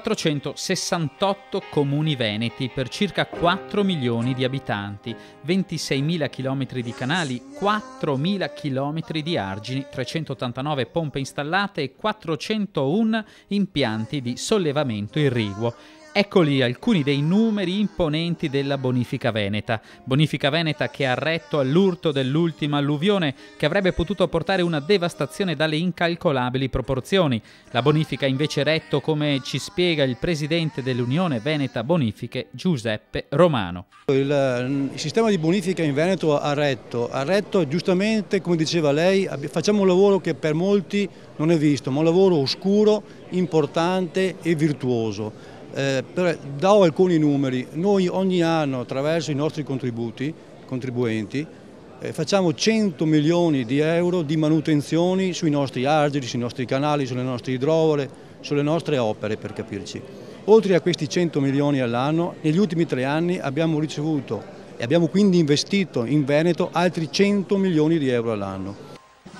468 comuni veneti per circa 4 milioni di abitanti, 26.000 km di canali, 4.000 km di argini, 389 pompe installate e 401 impianti di sollevamento irriguo. Eccoli alcuni dei numeri imponenti della bonifica veneta. Bonifica veneta che ha retto all'urto dell'ultima alluvione che avrebbe potuto portare una devastazione dalle incalcolabili proporzioni. La bonifica ha invece retto come ci spiega il presidente dell'Unione Veneta Bonifiche Giuseppe Romano. Il, il sistema di bonifica in Veneto ha retto, ha retto giustamente come diceva lei, facciamo un lavoro che per molti non è visto, ma un lavoro oscuro, importante e virtuoso eh, do alcuni numeri, noi ogni anno attraverso i nostri contributi, contribuenti eh, facciamo 100 milioni di euro di manutenzioni sui nostri argini, sui nostri canali, sulle nostre idrovole, sulle nostre opere per capirci. Oltre a questi 100 milioni all'anno, negli ultimi tre anni abbiamo ricevuto e abbiamo quindi investito in Veneto altri 100 milioni di euro all'anno.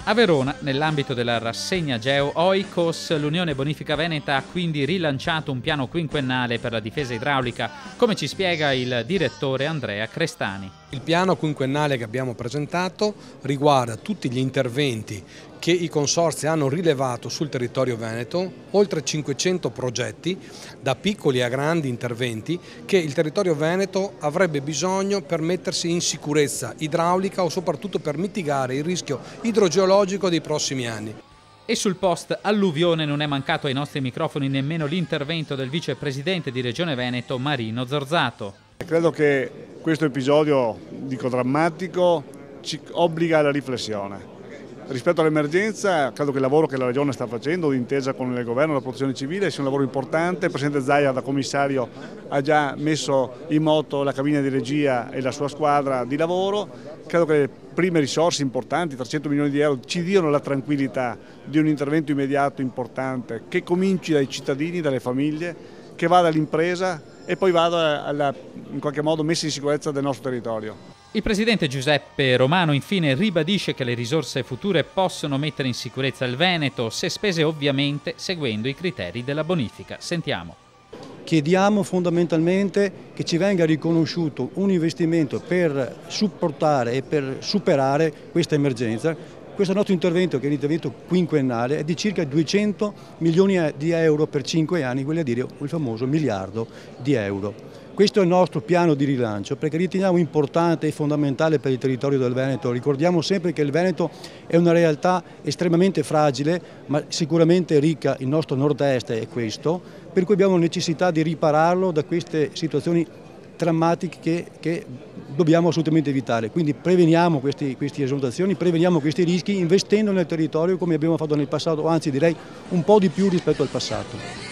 A Verona, nell'ambito della rassegna Geo Oikos, l'Unione Bonifica Veneta ha quindi rilanciato un piano quinquennale per la difesa idraulica, come ci spiega il direttore Andrea Crestani. Il piano quinquennale che abbiamo presentato riguarda tutti gli interventi che i consorzi hanno rilevato sul territorio veneto, oltre 500 progetti, da piccoli a grandi interventi, che il territorio veneto avrebbe bisogno per mettersi in sicurezza idraulica o soprattutto per mitigare il rischio idrogeologico dei prossimi anni. E sul post alluvione non è mancato ai nostri microfoni nemmeno l'intervento del vicepresidente di Regione Veneto Marino Zorzato. Credo che questo episodio, dico drammatico, ci obbliga alla riflessione Rispetto all'emergenza, credo che il lavoro che la Regione sta facendo, d'intesa con il Governo e la Protezione Civile, sia un lavoro importante. Il Presidente Zaia, da commissario, ha già messo in moto la cabina di regia e la sua squadra di lavoro. Credo che le prime risorse importanti, 300 milioni di euro, ci diano la tranquillità di un intervento immediato importante che cominci dai cittadini, dalle famiglie, che vada all'impresa e poi vada alla, in qualche modo messa in sicurezza del nostro territorio. Il presidente Giuseppe Romano infine ribadisce che le risorse future possono mettere in sicurezza il Veneto, se spese ovviamente seguendo i criteri della bonifica. Sentiamo. Chiediamo fondamentalmente che ci venga riconosciuto un investimento per supportare e per superare questa emergenza. Questo nostro intervento, che è un intervento quinquennale, è di circa 200 milioni di euro per 5 anni, vuol dire il famoso miliardo di euro. Questo è il nostro piano di rilancio perché riteniamo importante e fondamentale per il territorio del Veneto. Ricordiamo sempre che il Veneto è una realtà estremamente fragile ma sicuramente ricca, il nostro nord-est è questo, per cui abbiamo necessità di ripararlo da queste situazioni drammatiche che, che dobbiamo assolutamente evitare. Quindi preveniamo questi, queste esondazioni, preveniamo questi rischi investendo nel territorio come abbiamo fatto nel passato, anzi direi un po' di più rispetto al passato.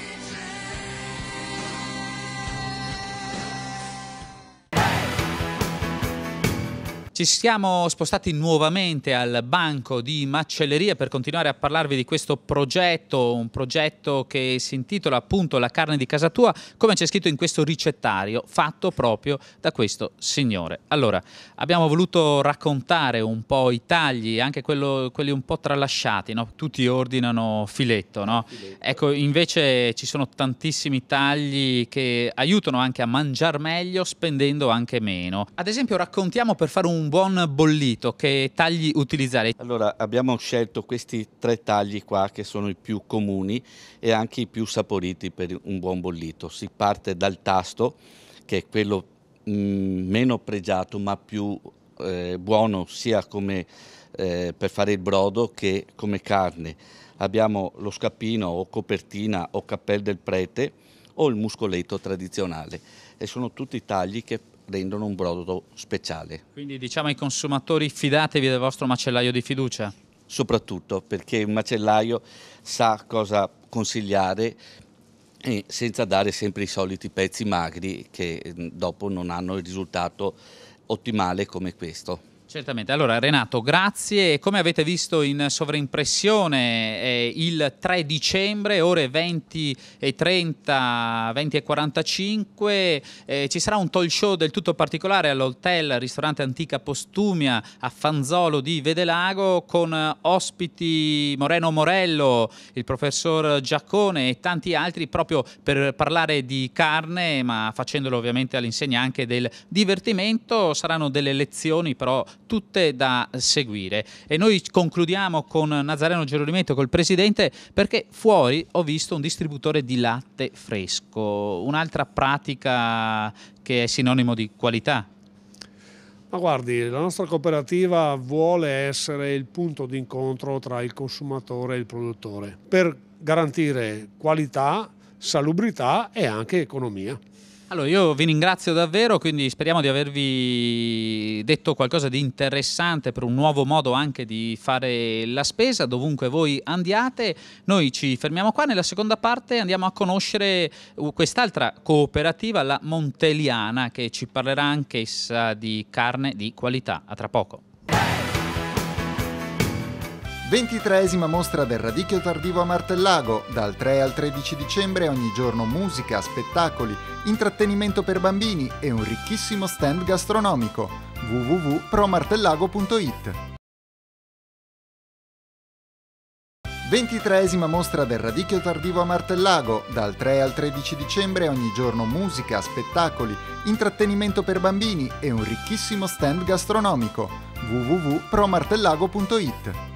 Ci siamo spostati nuovamente al banco di macelleria per continuare a parlarvi di questo progetto, un progetto che si intitola appunto La carne di casa tua, come c'è scritto in questo ricettario fatto proprio da questo signore. Allora, abbiamo voluto raccontare un po' i tagli, anche quello, quelli un po' tralasciati, no? tutti ordinano filetto, no? filetto, Ecco, invece ci sono tantissimi tagli che aiutano anche a mangiare meglio spendendo anche meno. Ad esempio raccontiamo per fare un buon bollito, che tagli utilizzare? Allora abbiamo scelto questi tre tagli qua che sono i più comuni e anche i più saporiti per un buon bollito. Si parte dal tasto che è quello mh, mm, meno pregiato ma più eh, buono sia come, eh, per fare il brodo che come carne. Abbiamo lo scappino o copertina o cappello del prete o il muscoletto tradizionale e sono tutti tagli che rendono un prodotto speciale. Quindi diciamo ai consumatori fidatevi del vostro macellaio di fiducia? Soprattutto perché il macellaio sa cosa consigliare e senza dare sempre i soliti pezzi magri che mm, dopo non hanno il risultato ottimale come questo. Certamente, allora Renato grazie, come avete visto in sovraimpressione eh, il 3 dicembre ore 20 e 30, 20 e 45 eh, ci sarà un talk show del tutto particolare all'hotel ristorante antica Postumia a Fanzolo di Vedelago con eh, ospiti Moreno Morello, il professor Giaccone e tanti altri proprio per parlare di carne ma facendolo ovviamente all'insegna anche del divertimento, saranno delle lezioni però tutte da seguire. E noi concludiamo con Nazareno Gerolimetto, col presidente, perché fuori ho visto un distributore di latte fresco, un'altra pratica che è sinonimo di qualità. Ma guardi, la nostra cooperativa vuole essere il punto d'incontro tra il consumatore e il produttore per garantire qualità, salubrità e anche economia. Allora io vi ringrazio davvero, quindi speriamo di avervi detto qualcosa di interessante per un nuovo modo anche di fare la spesa dovunque voi andiate. Noi ci fermiamo qua, nella seconda parte andiamo a conoscere uh, quest'altra cooperativa, la Monteliana, che ci parlerà anch'essa di carne di qualità. A tra poco. Ventitreesima mostra del radicchio tardivo a Martellago, dal 3 al 13 dicembre ogni giorno musica, spettacoli, intrattenimento per bambini e un ricchissimo stand gastronomico. www.promartellago.it 23esima mostra del radicchio tardivo a Martellago, dal 3 al 13 dicembre ogni giorno musica, spettacoli, intrattenimento per bambini e un ricchissimo stand gastronomico. www.promartellago.it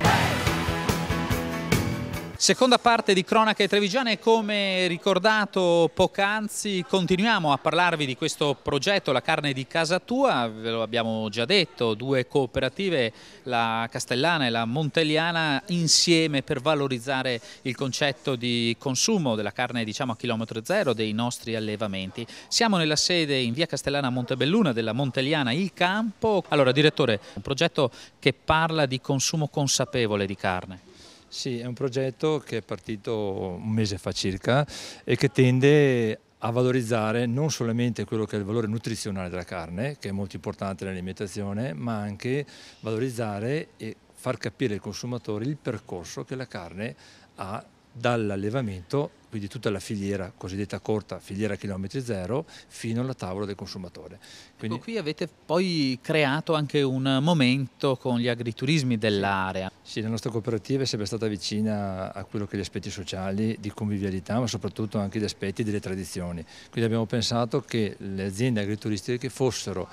Seconda parte di Cronaca e Trevigiane, come ricordato poc'anzi continuiamo a parlarvi di questo progetto La carne di casa tua, ve lo abbiamo già detto, due cooperative, la Castellana e la Montelliana insieme per valorizzare il concetto di consumo della carne diciamo a chilometro zero dei nostri allevamenti. Siamo nella sede in via Castellana Montebelluna della Montelliana Il Campo, allora direttore un progetto che parla di consumo consapevole di carne. Sì, è un progetto che è partito un mese fa circa e che tende a valorizzare non solamente quello che è il valore nutrizionale della carne, che è molto importante nell'alimentazione, ma anche valorizzare e far capire ai consumatori il percorso che la carne ha dall'allevamento quindi tutta la filiera cosiddetta corta, filiera chilometri zero, fino alla tavola del consumatore. Ecco, quindi... Ecco, qui avete poi creato anche un momento con gli agriturismi dell'area. Sì, la nostra cooperativa è sempre stata vicina a quello che gli aspetti sociali, di convivialità, ma soprattutto anche gli aspetti delle tradizioni. Quindi abbiamo pensato che le aziende agrituristiche fossero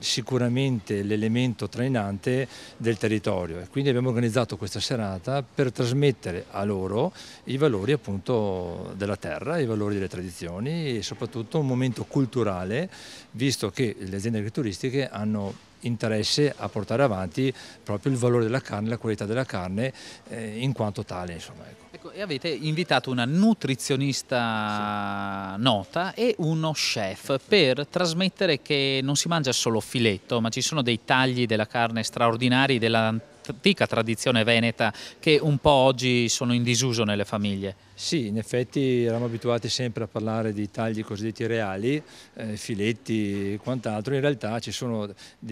sicuramente l'elemento trainante del territorio e quindi abbiamo organizzato questa serata per trasmettere a loro i valori appunto della terra, i valori delle tradizioni e soprattutto un momento culturale, visto che le aziende agrituristiche hanno interesse a portare avanti proprio il valore della carne, la qualità della carne eh, in quanto tale. Insomma, ecco. Ecco, e avete invitato una nutrizionista sì. nota e uno chef sì. per trasmettere che non si mangia solo filetto, ma ci sono dei tagli della carne straordinari dell'antica tradizione veneta che un po' oggi sono in disuso nelle famiglie. Sì, in effetti eravamo abituati sempre a parlare di tagli cosiddetti reali, eh, filetti e quant'altro, in realtà ci sono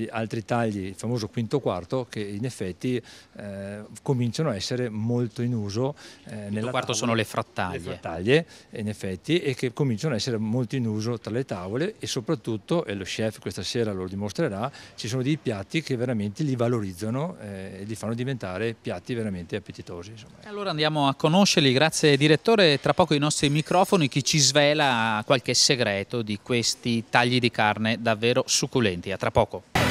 altri tagli, il famoso quinto quarto, che in effetti eh, cominciano a essere molto in uso. Eh, il quarto tavola, sono le frattaglie. Le frattaglie, in effetti, e che cominciano a essere molto in uso tra le tavole e soprattutto, e lo chef questa sera lo dimostrerà, ci sono dei piatti che veramente li valorizzano eh, e li fanno diventare piatti veramente appetitosi. Insomma. Allora andiamo a conoscerli, grazie direttore direttore tra poco i nostri microfoni che ci svela qualche segreto di questi tagli di carne davvero succulenti. A tra poco.